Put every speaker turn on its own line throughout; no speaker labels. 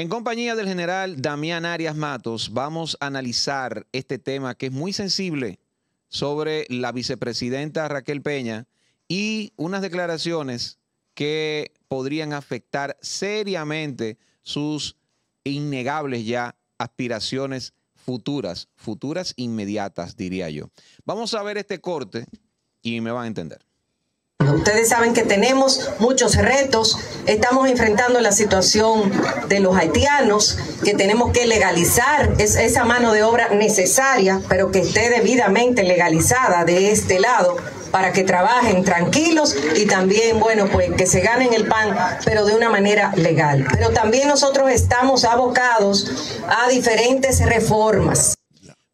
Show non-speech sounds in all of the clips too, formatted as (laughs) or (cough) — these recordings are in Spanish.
En compañía del general Damián Arias Matos, vamos a analizar este tema que es muy sensible sobre la vicepresidenta Raquel Peña y unas declaraciones que podrían afectar seriamente sus innegables ya aspiraciones futuras, futuras inmediatas, diría yo. Vamos a ver este corte y me van a entender. Ustedes saben que tenemos muchos retos, estamos enfrentando la situación de los haitianos, que tenemos que legalizar esa mano de obra necesaria, pero que esté debidamente legalizada de este lado para que trabajen tranquilos y también, bueno, pues que se ganen el pan, pero de una manera legal. Pero también nosotros estamos abocados a diferentes reformas.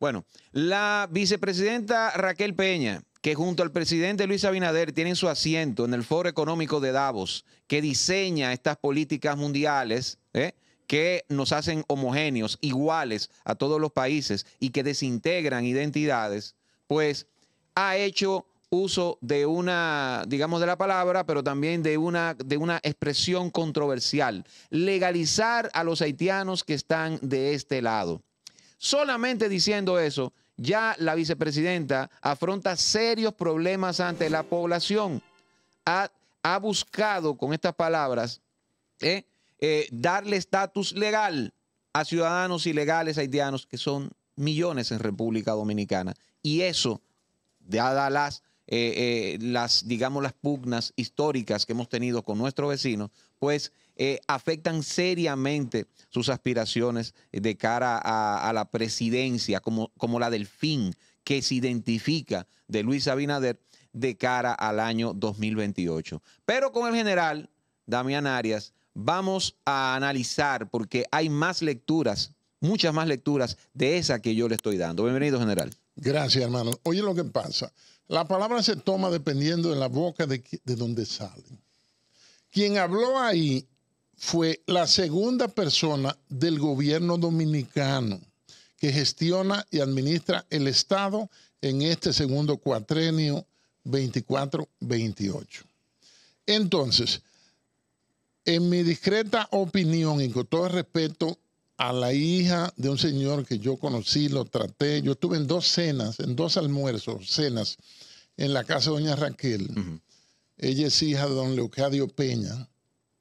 Bueno, la vicepresidenta Raquel Peña que junto al presidente Luis Abinader tienen su asiento en el Foro Económico de Davos, que diseña estas políticas mundiales ¿eh? que nos hacen homogéneos, iguales a todos los países y que desintegran identidades, pues ha hecho uso de una, digamos, de la palabra, pero también de una, de una expresión controversial, legalizar a los haitianos que están de este lado. Solamente diciendo eso, ya la vicepresidenta afronta serios problemas ante la población. Ha, buscado con estas palabras ¿eh? Eh, darle estatus legal a ciudadanos ilegales haitianos, que son millones en República Dominicana. Y eso, dadas las, eh, las, digamos, las pugnas históricas que hemos tenido con nuestros vecinos, pues eh, afectan seriamente sus aspiraciones de cara a, la presidencia, como, como la del fin que se identifica de Luis Abinader de cara al año 2028. Pero con el general Damián Arias vamos a analizar porque hay más lecturas, muchas más lecturas de esa que yo le estoy dando. Bienvenido, general.
Gracias, hermano. Oye lo que pasa. La palabra se toma dependiendo de la boca de, de donde salen. Quien habló ahí fue la segunda persona del gobierno dominicano que gestiona y administra el Estado en este segundo cuatrenio 24-28. Entonces, en mi discreta opinión y con todo respeto a la hija de un señor que yo conocí, lo traté, yo estuve en dos cenas, en dos almuerzos, cenas, en la casa de doña Raquel. Ella es hija de don Leocadio Peña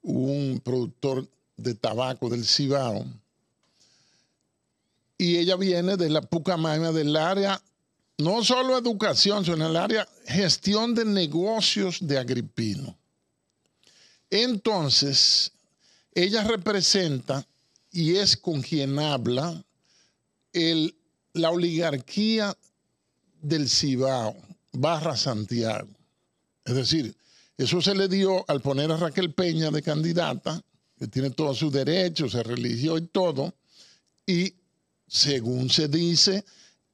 un productor de tabaco del Cibao. Y ella viene de la Pucamaya del área, no solo educación, sino el área gestión de negocios de Agripino. Entonces, ella representa y es con quien habla la oligarquía del Cibao barra Santiago. Es decir, eso se le dio al poner a Raquel Peña de candidata, que tiene todos sus derechos, se religió y todo, y según se dice,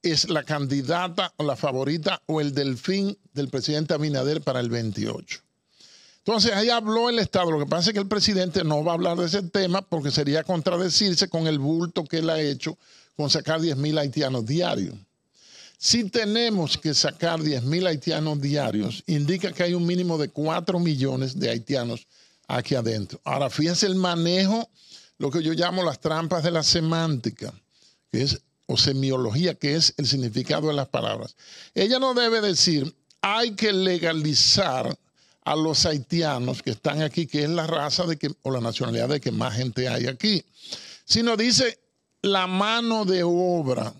es la candidata o la favorita o el delfín del presidente Abinader para el 28. Entonces ahí habló el Estado. Lo que pasa es que el presidente no va a hablar de ese tema porque sería contradecirse con el bulto que él ha hecho con sacar 10.000 mil haitianos diarios. Si tenemos que sacar mil haitianos diarios, indica que hay un mínimo de 4 millones de haitianos aquí adentro. Ahora, fíjense el manejo, lo que yo llamo las trampas de la semántica, que es, o semiología, que es el significado de las palabras. Ella no debe decir, hay que legalizar a los haitianos que están aquí, que es la raza de que, o la nacionalidad de que más gente hay aquí, sino dice la mano de obra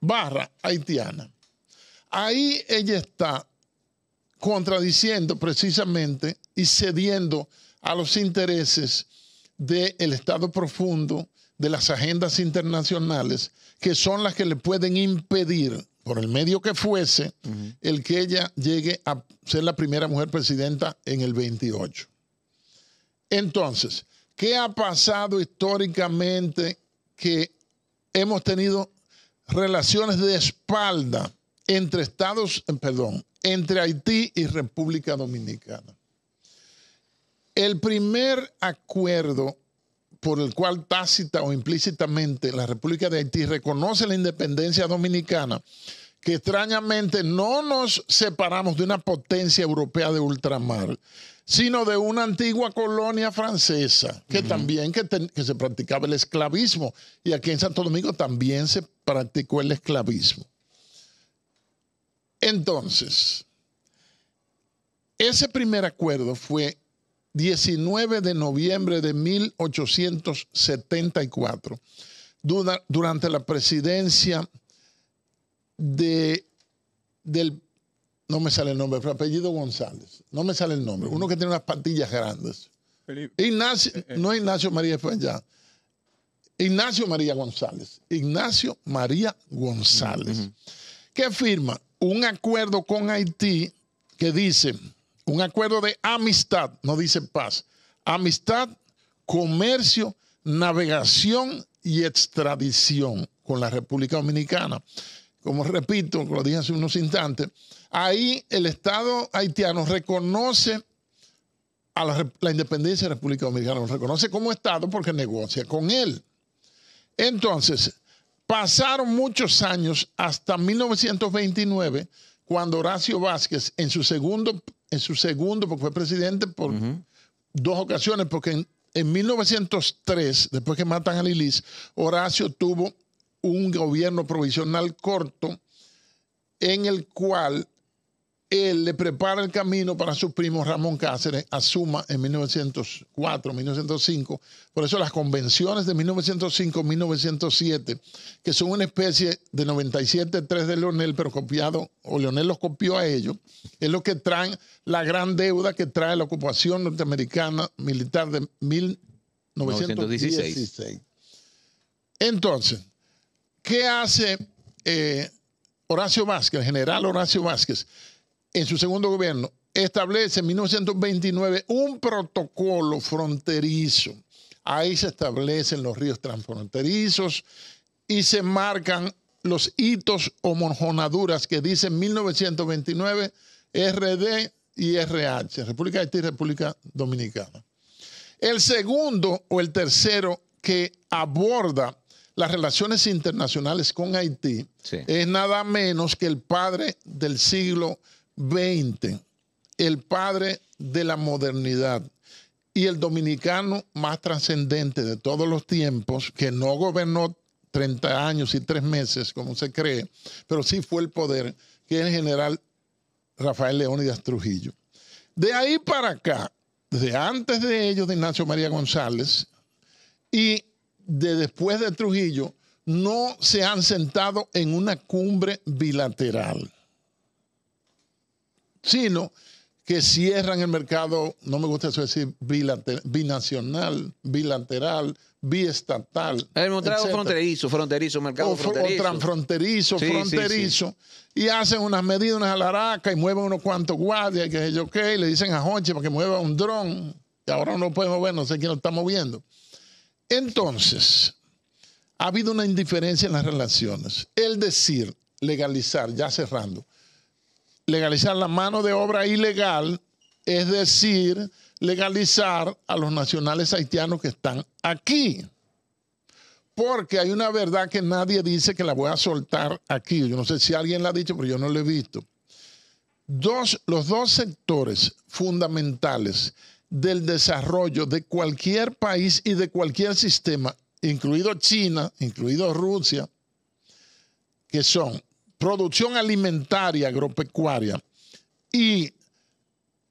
barra haitiana. Ahí ella está contradiciendo precisamente y cediendo a los intereses del Estado profundo, de las agendas internacionales, que son las que le pueden impedir, por el medio que fuese, el que ella llegue a ser la primera mujer presidenta en el 28. Entonces, ¿qué ha pasado históricamente que hemos tenido relaciones de espalda entre Estados, perdón, entre Haití y República Dominicana. El primer acuerdo por el cual tácita o implícitamente la República de Haití reconoce la independencia dominicana, que extrañamente no nos separamos de una potencia europea de ultramar, sino de una antigua colonia francesa, que también que, se practicaba el esclavismo. Y aquí en Santo Domingo también se practicó el esclavismo. Entonces, ese primer acuerdo fue 19 de noviembre de 1874, durante la presidencia de, del no me sale el nombre, fue apellido González. No me sale el nombre. Uno que tiene unas pantillas grandes. Ignacio, eh, eh. no Ignacio María España. Ignacio María González. Ignacio María González. Que firma un acuerdo con Haití que dice, un acuerdo de amistad, no dice paz. Amistad, comercio, navegación y extradición con la República Dominicana. Como repito, lo dije hace unos instantes, Ahí el Estado haitiano reconoce a la, independencia de la República Dominicana, lo reconoce como Estado porque negocia con él. Entonces, pasaron muchos años hasta 1929, cuando Horacio Vázquez, en su segundo, en su segundo porque fue presidente por dos ocasiones, porque en, en 1903, después que matan a Lilis, Horacio tuvo un gobierno provisional corto en el cual él le prepara el camino para su primo Ramón Cáceres a Suma en 1904, 1905. Por eso las convenciones de 1905, 1907, que son una especie de 97, 3 de Leonel, pero copiado, o Leonel los copió a ellos, es lo que trae la gran deuda que trae la ocupación norteamericana militar de 1916. Entonces, ¿qué hace eh, Horacio Vázquez, el general Horacio Vázquez? en su segundo gobierno, establece en 1929 un protocolo fronterizo. Ahí se establecen los ríos transfronterizos y se marcan los hitos o monjonaduras que dicen 1929 RD y RH, República de Haití y República Dominicana. El segundo o el tercero que aborda las relaciones internacionales con Haití es nada menos que el padre del siglo 20, el padre de la modernidad y el dominicano más trascendente de todos los tiempos, que no gobernó 30 años y 3 meses, como se cree, pero sí fue el poder, que es el general Rafael Leónidas Trujillo. De ahí para acá, desde antes de ellos, de Ignacio María González, y de después de Trujillo, no se han sentado en una cumbre bilateral sino que cierran el mercado, no me gusta eso decir binacional, bilateral, biestatal. El mercado fronterizo, fronterizo, mercado o, fronterizo. transfronterizo, fronterizo. Y hacen unas medidas, unas Alaraca y mueven unos cuantos guardias, que sé yo qué, y le dicen a Jonche para que mueva un dron. Y ahora no podemos ver, no sé quién lo está moviendo. Entonces, ha habido una indiferencia en las relaciones. El decir, legalizar, ya cerrando legalizar la mano de obra ilegal, es decir, legalizar a los nacionales haitianos que están aquí. Porque hay una verdad que nadie dice que la voy a soltar aquí. Yo no sé si alguien la ha dicho, pero yo no lo he visto. Dos, los dos sectores fundamentales del desarrollo de cualquier país y de cualquier sistema, incluido China, incluido Rusia, que son producción alimentaria, agropecuaria y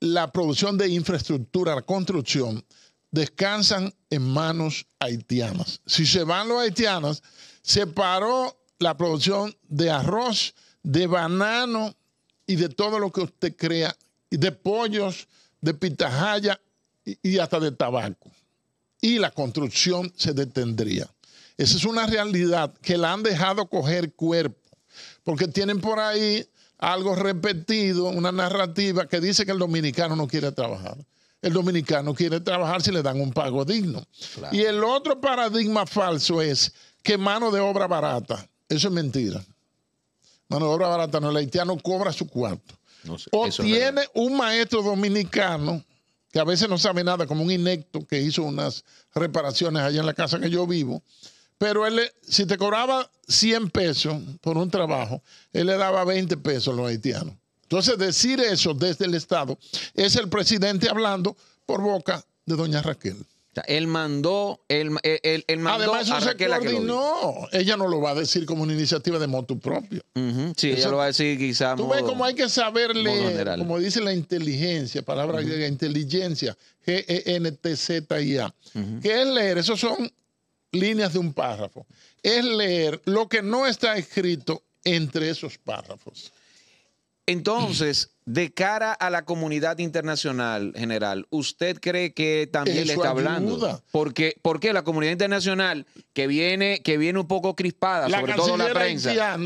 la producción de infraestructura, la construcción, descansan en manos haitianas. Si se van los haitianos, se paró la producción de arroz, de banano y de todo lo que usted crea, de pollos, de pitahaya y hasta de tabaco. Y la construcción se detendría. Esa es una realidad que la han dejado coger cuerpo porque tienen por ahí algo repetido, una narrativa que dice que el dominicano no quiere trabajar. El dominicano quiere trabajar si le dan un pago digno. Y el otro paradigma falso es que mano de obra barata. Eso es mentira. Mano de obra barata, no, el haitiano cobra su cuarto. o tiene un maestro dominicano que a veces no sabe nada, como un inecto que hizo unas reparaciones allá en la casa que yo vivo, pero él, si te cobraba 100 pesos por un trabajo, él le daba 20 pesos a los haitianos. Entonces, decir eso desde el Estado es el presidente hablando por boca de doña Raquel.
él mandó, él, él, él mandó Además, a se coordinó.
ella no lo va a decir como una iniciativa de moto propio.
Sí, ella lo va a decir quizás. Tú ves cómo hay que saber
leer, como dice la inteligencia, palabra inteligencia, G-E-N-T-Z-I-A. ¿Qué es leer? Esos son líneas de un párrafo, es leer lo que no está escrito entre esos párrafos.
Entonces, de cara a la comunidad internacional, general, ¿usted cree que también le está hablando? Porque, porque la comunidad internacional que viene, que viene un poco crispada, sobre todo la prensa.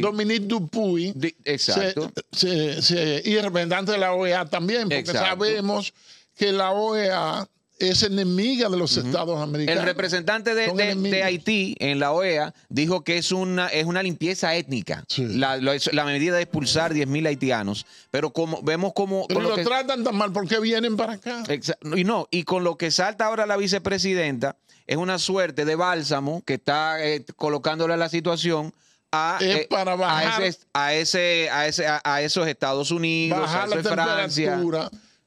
Dominique Dupuy, exacto. y el representante de la OEA también, porque sabemos que la OEA es enemiga de los Estados americanos. El
representante de, Haití en la OEA dijo que es una, es una limpieza étnica, la, medida de expulsar mil haitianos, pero como vemos como... Pero lo, tratan tan mal, porque vienen para acá? Y no, y con lo que salta ahora la vicepresidenta, es una suerte de bálsamo que está eh, colocándole a la situación a, eh, a, ese, a, ese, a, esos Estados Unidos, a Francia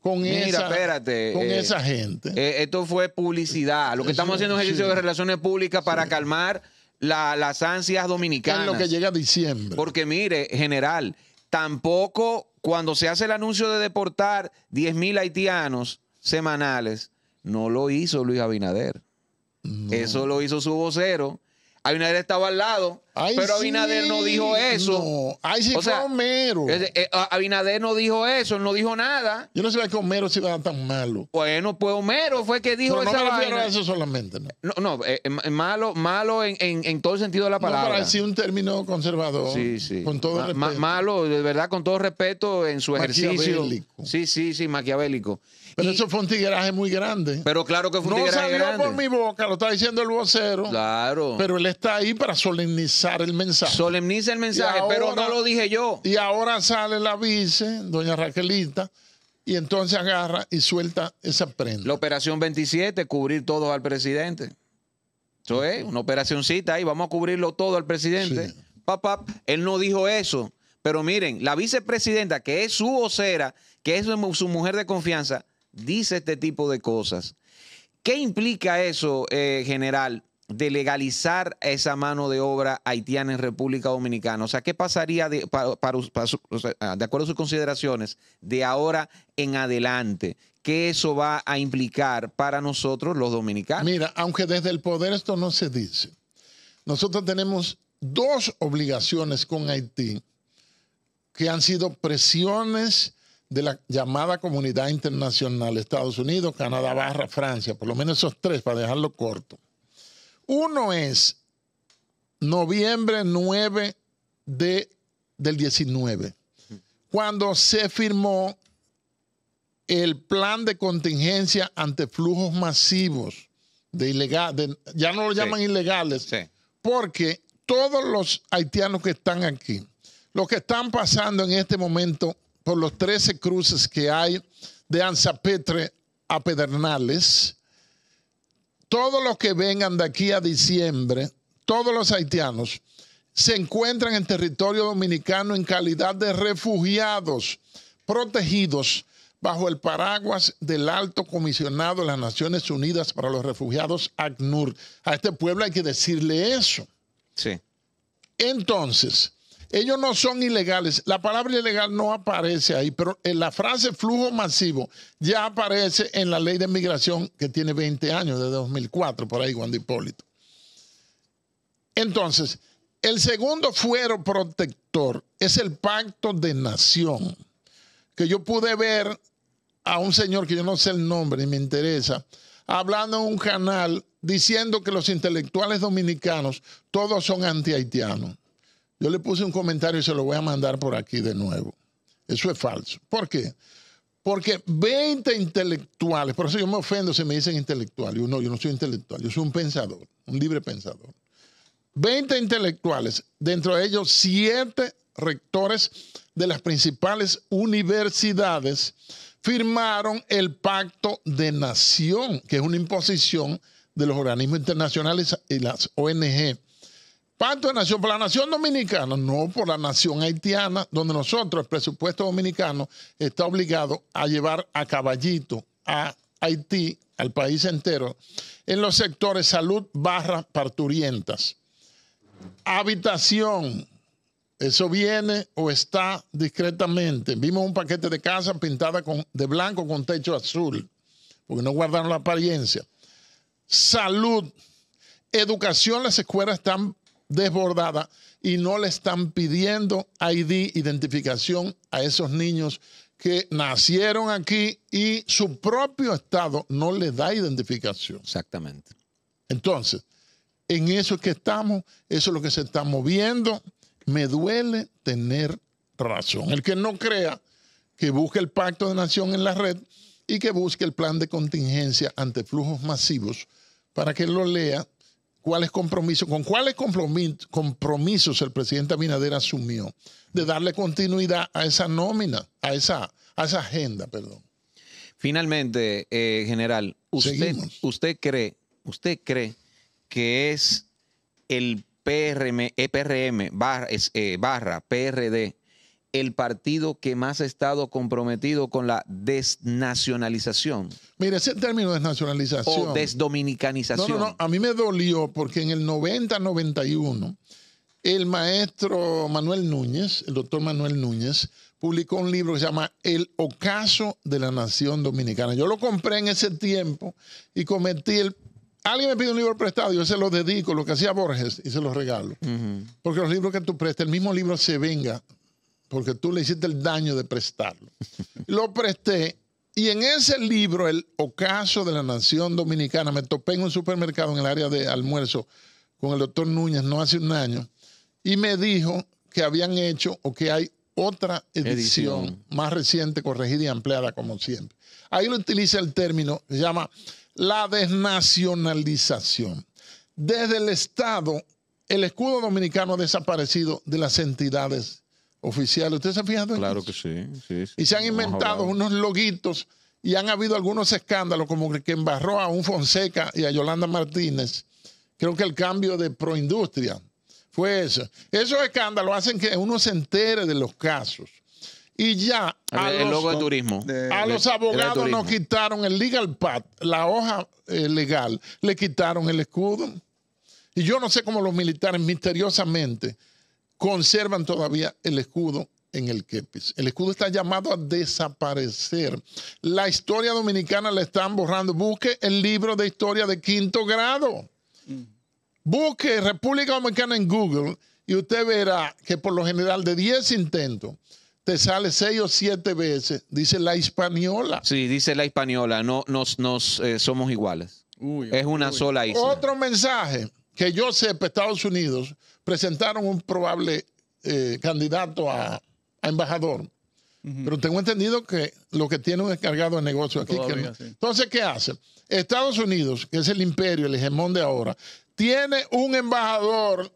con, esa, eh, esa gente. Eh, esto fue publicidad. Lo que estamos haciendo es ejercicio de relaciones públicas para calmar las ansias dominicanas. Es lo que llega a diciembre. Porque mire, general, tampoco cuando se hace el anuncio de deportar mil haitianos semanales, no lo hizo Luis Abinader. Eso lo hizo su vocero Abinader estaba al lado, pero Abinader no dijo eso. sí o Abinader no dijo eso, no dijo nada. Yo no sabía que Homero se iba a dar tan malo. Bueno, pues Homero fue que dijo pero esa no eso solamente, ¿no? No, eh, eh, malo, malo en, todo sentido de la palabra. No, para decir
un término conservador. Sí, sí. Con todo respeto.
malo, de verdad, con todo respeto en su ejercicio. maquiavélico Sí, sí, sí, maquiavélico. Pero eso fue un tigueraje muy grande. Pero claro que fue un no grande. No salió por mi
boca, lo está diciendo el vocero.
Claro. Pero él
está ahí para solemnizar el mensaje.
Solemniza el mensaje, pero no lo dije
yo. Y ahora sale la vice,
doña Raquelita, y entonces agarra y
suelta esa prenda.
La operación 27, cubrir todo al presidente. Eso es, una operacioncita ahí, vamos a cubrirlo todo al presidente. Papá, él no dijo eso. Pero miren, la vicepresidenta, que es su vocera, que es su mujer de confianza, dice este tipo de cosas. ¿Qué implica eso, eh, general, de legalizar esa mano de obra haitiana en República Dominicana? O sea, ¿qué pasaría ah, de acuerdo a sus consideraciones de ahora en adelante? ¿Qué eso va a implicar para nosotros los dominicanos? Mira, aunque desde el poder esto no se dice, nosotros tenemos
dos obligaciones con Haití que han sido presiones de la llamada comunidad internacional, Estados Unidos, Canadá, Barra, Francia, por lo menos esos tres, para dejarlo corto. Uno es noviembre 9 de, del 19, cuando se firmó el plan de contingencia ante flujos masivos de ilegales, ya no lo llaman ilegales, porque todos los haitianos que están aquí, lo que están pasando en este momento los 13 cruces que hay de Anzapetre a Pedernales, todos los que vengan de aquí a diciembre, todos los haitianos, se encuentran en territorio dominicano en calidad de refugiados protegidos bajo el paraguas del alto comisionado de las Naciones Unidas para los Refugiados, ACNUR. A este pueblo hay que decirle eso. Sí. Entonces, ellos no son ilegales. La palabra ilegal no aparece ahí, pero en la frase flujo masivo ya aparece en la ley de migración que tiene 20 años, de 2004, por ahí, de Hipólito. Entonces, el segundo fuero protector es el pacto de nación, que yo pude ver a un señor que yo no sé el nombre, ni me interesa, hablando en un canal diciendo que los intelectuales dominicanos todos son anti-haitianos. Yo le puse un comentario y se lo voy a mandar por aquí de nuevo. Eso es falso. ¿Por qué? Porque 20 intelectuales, por eso yo me ofendo si me dicen intelectual. Yo no, yo no soy intelectual, yo soy un pensador, un libre pensador. 20 intelectuales, dentro de ellos 7 rectores de las principales universidades, firmaron el Pacto de Nación, que es una imposición de los organismos internacionales y las ONG Pacto de Nación, por la Nación Dominicana, no por la Nación Haitiana, donde nosotros, el presupuesto dominicano, está obligado a llevar a caballito a Haití, al país entero, en los sectores salud barra parturientas. Habitación, eso viene o está discretamente. Vimos un paquete de casa pintada de blanco con techo azul, porque no guardaron la apariencia. Salud, educación, las escuelas están desbordada y no le están pidiendo ID, identificación a esos niños que nacieron aquí y su propio Estado no le da identificación. Exactamente. Entonces, en eso que estamos, eso es lo que se está moviendo. Me duele tener razón. El que no crea que busque el pacto de nación en la red y que busque el plan de contingencia ante flujos masivos para que lo lea cuáles compromisos, con cuáles compromisos el presidente Abinader asumió de darle continuidad a esa nómina, a
esa, esa agenda, perdón. Finalmente, eh, general, usted, usted cree, usted cree que es el PRM, EPRM barra, eh, barra PRD el partido que más ha estado comprometido con la desnacionalización.
Mire, ese término desnacionalización. O
desdominicanización. No, no, no,
a mí me dolió porque en el 90-91 el maestro Manuel Núñez, el doctor Manuel Núñez, publicó un libro que se llama El ocaso de la nación dominicana. Yo lo compré en ese tiempo y cometí el Alguien me pide un libro prestado, yo se lo dedico, lo que hacía Borges, y se lo regalo. Porque los libros que tú prestas, el mismo libro se venga porque tú le hiciste el daño de prestarlo. (laughs) Lo presté y en ese libro, El Ocaso de la Nación Dominicana, me topé en un supermercado en el área de almuerzo con el doctor Núñez no hace un año y me dijo que habían hecho o que hay otra edición, más reciente, corregida y ampliada como siempre. Ahí lo utiliza el término, se llama la desnacionalización. Desde el Estado, el escudo dominicano ha desaparecido de las entidades oficial. ¿usted se ha fijado en Claro
que sí,
Y se han inventado unos loguitos y han habido algunos escándalos, como que embarró a un Fonseca y a Yolanda Martínez. Creo que el cambio de proindustria fue eso. Esos escándalos hacen que uno se entere de los casos. Y ya. A, el los, logo de turismo. a los abogados nos quitaron el legal pad, la hoja eh, legal, le quitaron el escudo. Y yo no sé cómo los militares misteriosamente conservan todavía el escudo en el Kepis. El escudo está llamado a desaparecer. La historia dominicana la están borrando. Busque el libro de historia de quinto grado. Mm. Busque República Dominicana en Google y usted verá que por lo general de 10 intentos te sale 6 o 7 veces. Dice la española.
Sí, dice la española. No, nos, nos eh, somos iguales. es una sola isla. Otro
mensaje que yo sepa, Estados Unidos presentaron un probable eh, candidato a, embajador. Pero tengo entendido que lo que tiene un encargado de negocio aquí. Entonces, ¿qué hace? Estados Unidos, que es el imperio, el hegemón de ahora, tiene un embajador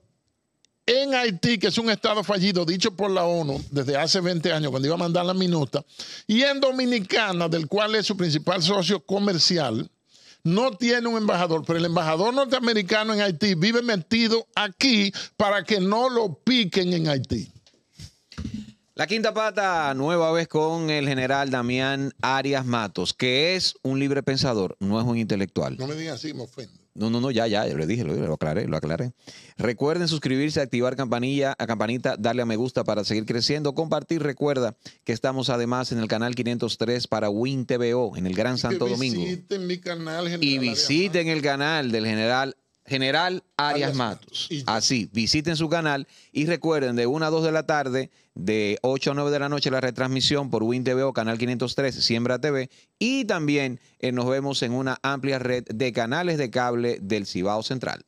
en Haití, que es un estado fallido, dicho por la ONU desde hace 20 años, cuando iba a mandar la minuta, y en Dominicana, del cual es su principal socio comercial, no tiene un embajador, pero el embajador norteamericano en Haití vive metido aquí para que no lo piquen en Haití.
La quinta pata, nueva vez con el general Damián Arias Matos, que es un libre pensador, no es un intelectual.
No me digas así, me ofendo.
No, no, no, ya, ya, le dije, lo, aclaré, lo aclaré. Recuerden suscribirse, activar campanilla, a campanita, darle a me gusta para seguir creciendo, compartir. Recuerda que estamos además en el canal 503 para WinTVO en el Gran Santo Domingo. Visiten mi canal, general Y visiten el canal del general General Arias Matos. Así, visiten su canal y recuerden de 1 a 2 de la tarde, de 8 a 9 de la noche la retransmisión por WinTV o Canal 503, Siembra TV. Y también eh, nos vemos en una amplia red de canales de cable del Cibao Central.